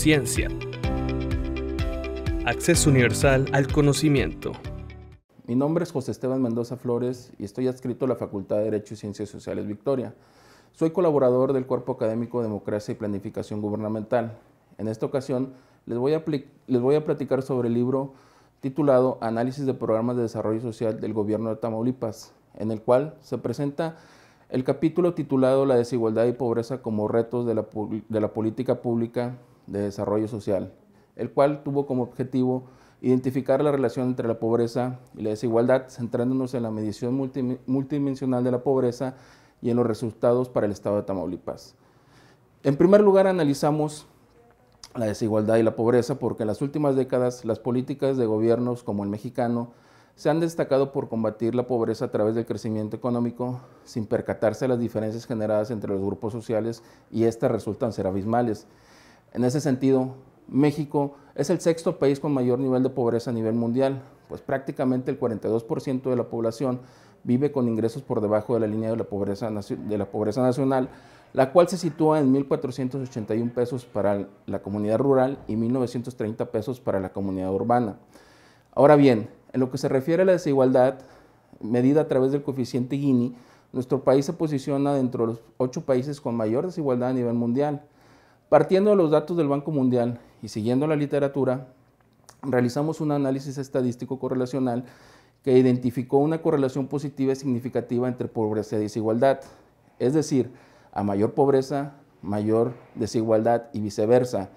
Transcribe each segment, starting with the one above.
Ciencia. Acceso universal al conocimiento. Mi nombre es José Esteban Mendoza Flores y estoy adscrito a la Facultad de Derecho y Ciencias Sociales Victoria. Soy colaborador del Cuerpo Académico de Democracia y Planificación Gubernamental. En esta ocasión les voy a, les voy a platicar sobre el libro titulado Análisis de Programas de Desarrollo Social del Gobierno de Tamaulipas, en el cual se presenta el capítulo titulado La desigualdad y pobreza como retos de la política pública de Desarrollo Social, el cual tuvo como objetivo identificar la relación entre la pobreza y la desigualdad, centrándonos en la medición multidimensional de la pobreza y en los resultados para el Estado de Tamaulipas. En primer lugar, analizamos la desigualdad y la pobreza porque en las últimas décadas las políticas de gobiernos como el mexicano se han destacado por combatir la pobreza a través del crecimiento económico, sin percatarse de las diferencias generadas entre los grupos sociales y estas resultan ser abismales. En ese sentido, México es el sexto país con mayor nivel de pobreza a nivel mundial, pues prácticamente el 42% de la población vive con ingresos por debajo de la línea de la pobreza, nacional, la cual se sitúa en 1.481 pesos para la comunidad rural y 1.930 pesos para la comunidad urbana. Ahora bien, en lo que se refiere a la desigualdad, medida a través del coeficiente Gini, nuestro país se posiciona dentro de los ocho países con mayor desigualdad a nivel mundial. Partiendo de los datos del Banco Mundial y siguiendo la literatura, realizamos un análisis estadístico correlacional que identificó una correlación positiva y significativa entre pobreza y desigualdad. Es decir, a mayor pobreza, mayor desigualdad y viceversa.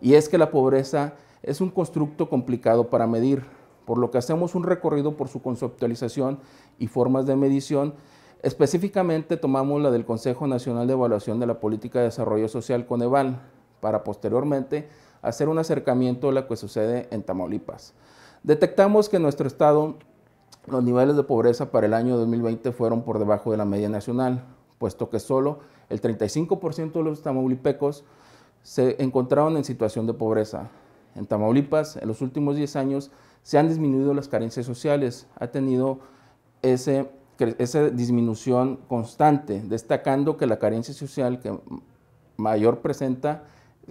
Y es que la pobreza es un constructo complicado para medir, por lo que hacemos un recorrido por su conceptualización y formas de medición Específicamente tomamos la del Consejo Nacional de Evaluación de la Política de Desarrollo Social Coneval para posteriormente hacer un acercamiento a lo que sucede en Tamaulipas. Detectamos que en nuestro estado los niveles de pobreza para el año 2020 fueron por debajo de la media nacional, puesto que solo el 35% de los tamaulipecos se encontraron en situación de pobreza. En Tamaulipas, en los últimos 10 años, se han disminuido las carencias sociales, ha tenido ese esa disminución constante, destacando que la carencia social que mayor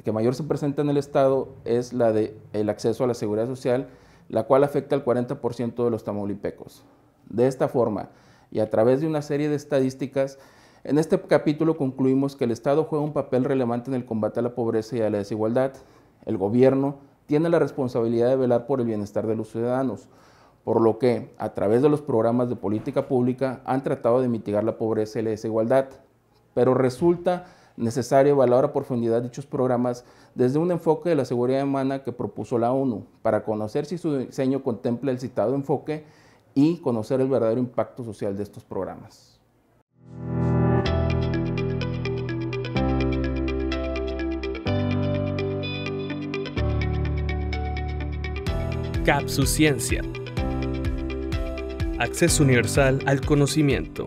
que mayor se presenta en el Estado es la del el acceso a la seguridad social, la cual afecta al 40% de los tamaulipecos. De esta forma, y a través de una serie de estadísticas, en este capítulo concluimos que el Estado juega un papel relevante en el combate a la pobreza y a la desigualdad. El gobierno tiene la responsabilidad de velar por el bienestar de los ciudadanos, por lo que a través de los programas de política pública han tratado de mitigar la pobreza y la desigualdad, pero resulta necesario evaluar a profundidad dichos programas desde un enfoque de la seguridad humana que propuso la ONU, para conocer si su diseño contempla el citado enfoque y conocer el verdadero impacto social de estos programas. Ciencia acceso universal al conocimiento.